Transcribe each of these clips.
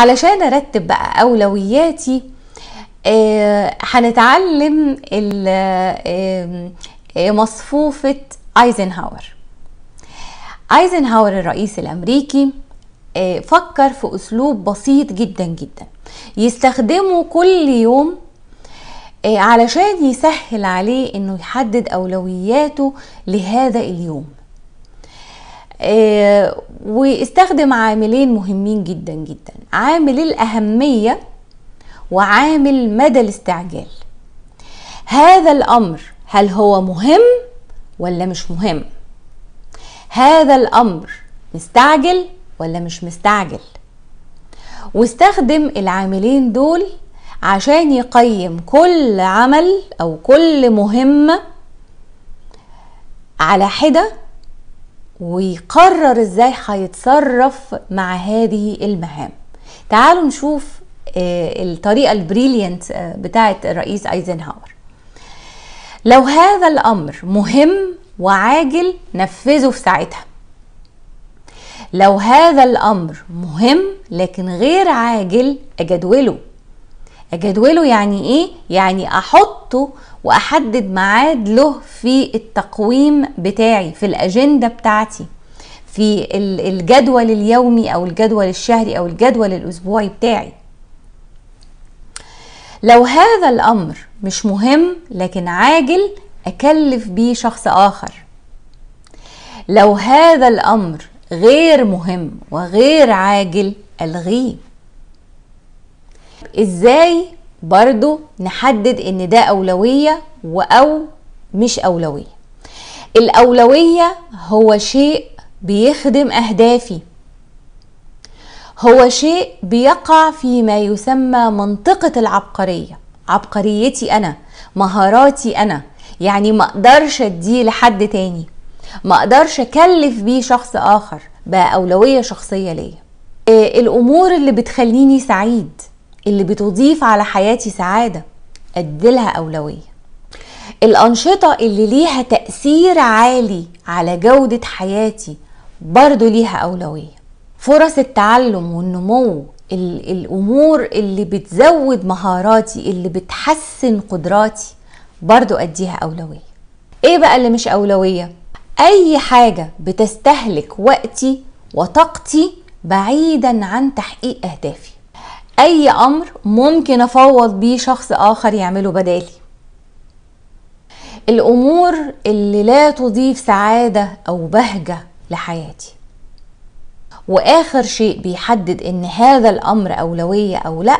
علشان ارتب بقى اولوياتي آه، هنتعلم آه، آه، مصفوفة ايزنهاور ايزنهاور الرئيس الامريكي فكر في اسلوب بسيط جدا جدا يستخدمه كل يوم علشان يسهل عليه انه يحدد اولوياته لهذا اليوم آه، واستخدم عاملين مهمين جدا جدا عامل الأهمية وعامل مدى الاستعجال هذا الأمر هل هو مهم ولا مش مهم هذا الأمر مستعجل ولا مش مستعجل واستخدم العاملين دول عشان يقيم كل عمل أو كل مهمة على حدة ويقرر ازاي هيتصرف مع هذه المهام تعالوا نشوف آه، الطريقة البريليانت آه، بتاعة الرئيس ايزنهاور لو هذا الامر مهم وعاجل نفذه في ساعتها لو هذا الامر مهم لكن غير عاجل اجدوله اجدوله يعني ايه يعني احطه واحدد ميعاد له في التقويم بتاعي في الاجنده بتاعتي في الجدول اليومي او الجدول الشهري او الجدول الاسبوعي بتاعي لو هذا الامر مش مهم لكن عاجل اكلف بيه شخص اخر لو هذا الامر غير مهم وغير عاجل الغيه ازاي برضو نحدد ان ده اولوية او مش اولوية الاولوية هو شيء بيخدم اهدافي هو شيء بيقع فيما يسمى منطقة العبقرية عبقريتي انا مهاراتي انا يعني ما اقدرش اديه لحد تاني ما اقدرش اكلف بيه شخص اخر بقى اولوية شخصية ليا آه، الامور اللي بتخليني سعيد اللي بتضيف على حياتي سعادة أديلها أولوية الأنشطة اللي ليها تأثير عالي على جودة حياتي برضو ليها أولوية فرص التعلم والنمو الأمور اللي بتزود مهاراتي اللي بتحسن قدراتي برضو أديها أولوية إيه بقى اللي مش أولوية؟ أي حاجة بتستهلك وقتي وطاقتي بعيدا عن تحقيق أهدافي اي امر ممكن افوض بيه شخص اخر يعمله بدالي الامور اللي لا تضيف سعاده او بهجه لحياتي واخر شيء بيحدد ان هذا الامر اولويه او لا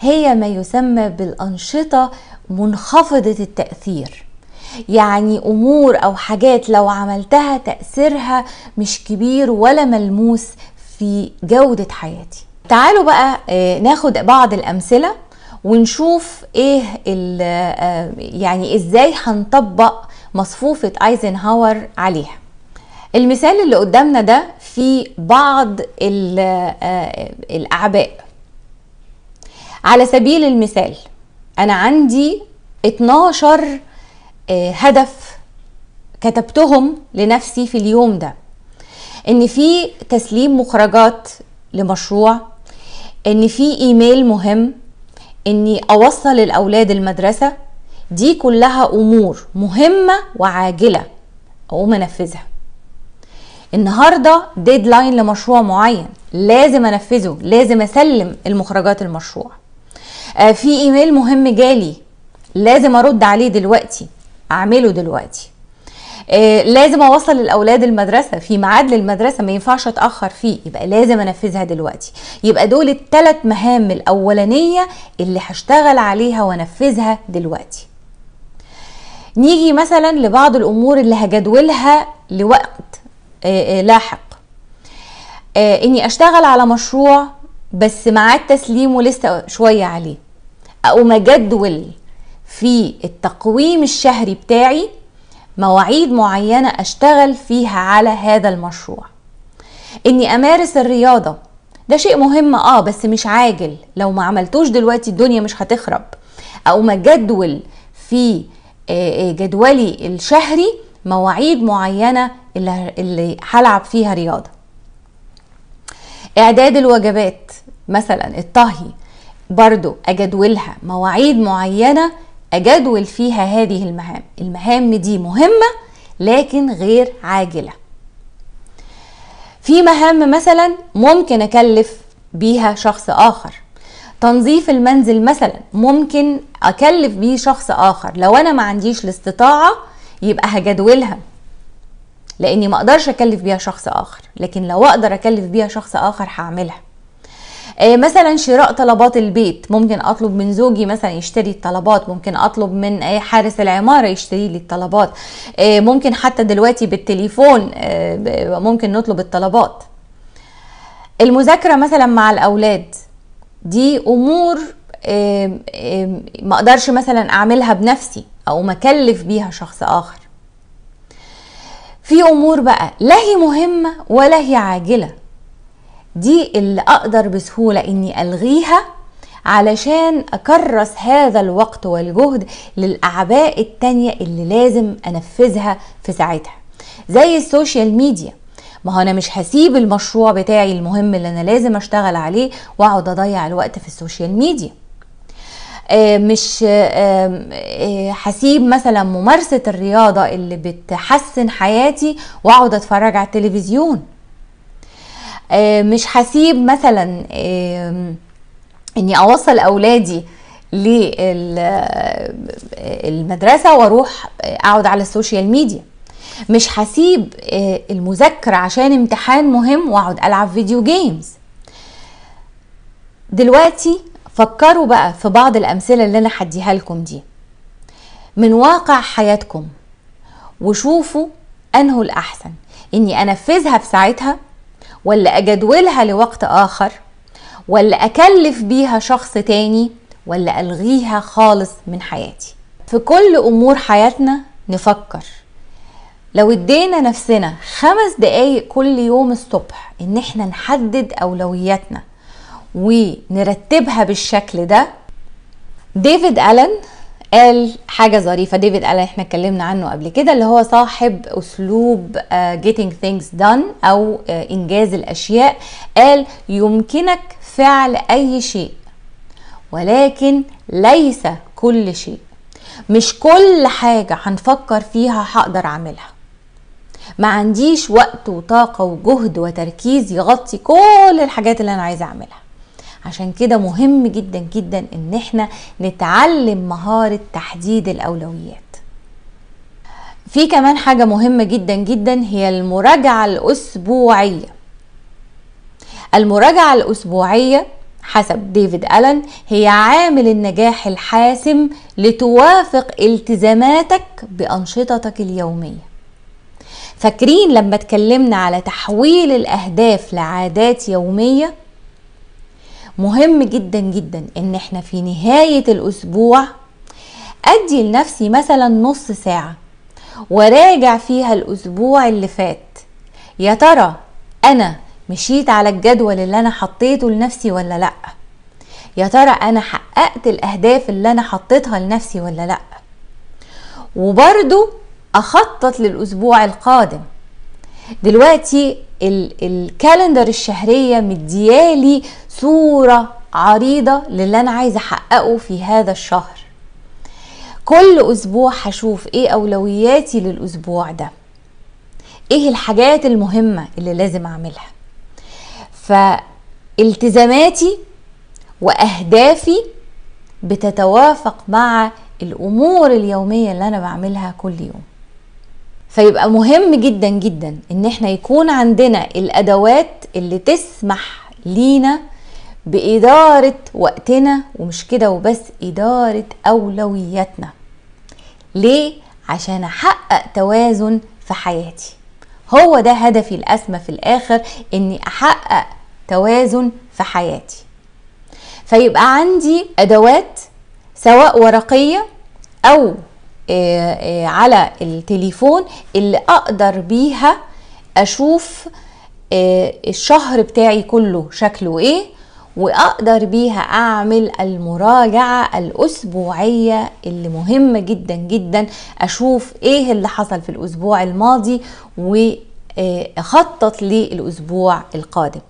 هي ما يسمى بالانشطه منخفضه التاثير يعني امور او حاجات لو عملتها تاثيرها مش كبير ولا ملموس في جوده حياتي تعالوا بقى آه، ناخد بعض الامثله ونشوف ايه آه، يعني ازاي هنطبق مصفوفه ايزنهاور عليها المثال اللي قدامنا ده في بعض آه، الاعباء على سبيل المثال انا عندي 12 هدف كتبتهم لنفسي في اليوم ده ان في تسليم مخرجات لمشروع ان في ايميل مهم اني اوصل الاولاد المدرسه دي كلها امور مهمه وعاجله اقوم انفذها النهارده ديدلاين لمشروع معين لازم انفذه لازم اسلم المخرجات المشروع آه، في ايميل مهم جالي لازم ارد عليه دلوقتي اعمله دلوقتي آه، لازم اوصل الاولاد المدرسه في ميعاد للمدرسه ما ينفعش اتاخر فيه يبقى لازم انفذها دلوقتي يبقى دول الثلاث مهام الاولانيه اللي هشتغل عليها وانفذها دلوقتي نيجي مثلا لبعض الامور اللي هجدولها لوقت آه، آه، لاحق اني اشتغل على مشروع بس معاد تسليمه لسه شويه عليه اقوم اجدول في التقويم الشهري بتاعي مواعيد معينة أشتغل فيها على هذا المشروع إني أمارس الرياضة ده شيء مهم اه بس مش عاجل لو ما عملتوش دلوقتي الدنيا مش هتخرب ما جدول في آه، آه، جدولي الشهري مواعيد معينة اللي هلعب فيها رياضة اعداد الوجبات مثلا الطهي برضو اجدولها مواعيد معينة أجدول فيها هذه المهام المهام دي مهمة لكن غير عاجلة في مهام مثلا ممكن أكلف بيها شخص آخر تنظيف المنزل مثلا ممكن أكلف بيه شخص آخر لو أنا ما عنديش الاستطاعة يبقى هجدولها لاني ما اقدرش اكلف بيها شخص اخر لكن لو اقدر اكلف بيها شخص اخر هعملها آه، مثلا شراء طلبات البيت ممكن اطلب من زوجي مثلا يشتري الطلبات ممكن اطلب من آه، حارس العماره يشتري لي الطلبات آه، ممكن حتى دلوقتي بالتليفون ممكن نطلب الطلبات المذاكره مثلا مع الاولاد دي امور ما اقدرش مثلا اعملها بنفسي او مكلف بيها شخص اخر في امور بقى لا هي مهمه ولا هي عاجله دي اللي اقدر بسهولة اني الغيها علشان اكرس هذا الوقت والجهد للاعباء التانية اللي لازم انفذها في ساعتها زي السوشيال ميديا ما هو انا مش هسيب المشروع بتاعي المهم اللي انا لازم اشتغل عليه واقعد اضيع الوقت في السوشيال ميديا آه، مش آه، آه، هسيب مثلا ممارسه الرياضه اللي بتحسن حياتي واقعد اتفرج على التلفزيون آه، مش هسيب مثلا اني اوصل اولادي للمدرسه آه، واروح اقعد على السوشيال ميديا مش هسيب آه، المذاكره عشان امتحان مهم واقعد العب فيديو جيمز دلوقتي فكروا بقى في بعض الامثله اللي انا هديها لكم دي من واقع حياتكم وشوفوا انه الاحسن اني انفذها في ساعتها ولا اجدولها لوقت اخر ولا اكلف بيها شخص تاني ولا الغيها خالص من حياتي في كل امور حياتنا نفكر لو ادينا نفسنا خمس دقايق كل يوم الصبح ان احنا نحدد اولوياتنا ونرتبها بالشكل ده ديفيد الن قال حاجه ظريفه ديفيد قال احنا اتكلمنا عنه قبل كده اللي هو صاحب اسلوب جيتنج ثينجز دان او آه، انجاز الاشياء قال يمكنك فعل اي شيء ولكن ليس كل شيء مش كل حاجه هنفكر فيها هقدر اعملها ما عنديش وقت وطاقه وجهد وتركيز يغطي كل الحاجات اللي انا عايزه اعملها عشان كده مهم جدا جدا ان احنا نتعلم مهارة تحديد الاولويات في كمان حاجة مهمة جدا جدا هي المراجعة الاسبوعية المراجعة الاسبوعية حسب ديفيد ألن هي عامل النجاح الحاسم لتوافق التزاماتك بأنشطتك اليومية فاكرين لما اتكلمنا على تحويل الأهداف لعادات يومية مهم جدا جدا ان احنا في نهاية الاسبوع ادي لنفسي مثلا نص ساعة وراجع فيها الاسبوع اللي فات يا ترى انا مشيت على الجدول اللي انا حطيته لنفسي ولا لا يا ترى انا حققت الاهداف اللي انا حطيتها لنفسي ولا لا وبرضو اخطط للاسبوع القادم دلوقتي الكالندر الشهريه مديالي صوره عريضه للي انا عايزه احققه في هذا الشهر كل اسبوع هشوف ايه اولوياتي للاسبوع ده ايه الحاجات المهمه اللي لازم اعملها فالتزاماتي واهدافي بتتوافق مع الامور اليوميه اللي انا بعملها كل يوم فيبقى مهم جدا جدا ان احنا يكون عندنا الادوات اللي تسمح لينا باداره وقتنا ومش كده وبس اداره اولوياتنا ليه عشان احقق توازن في حياتي هو ده هدفي الاسمى في الاخر اني احقق توازن في حياتي فيبقى عندي ادوات سواء ورقيه او آه، آه، على التليفون اللي اقدر بيها اشوف آه، الشهر بتاعي كله شكله ايه واقدر بيها اعمل المراجعه الاسبوعيه اللي مهمه جدا جدا اشوف ايه اللي حصل في الاسبوع الماضي واخطط للاسبوع القادم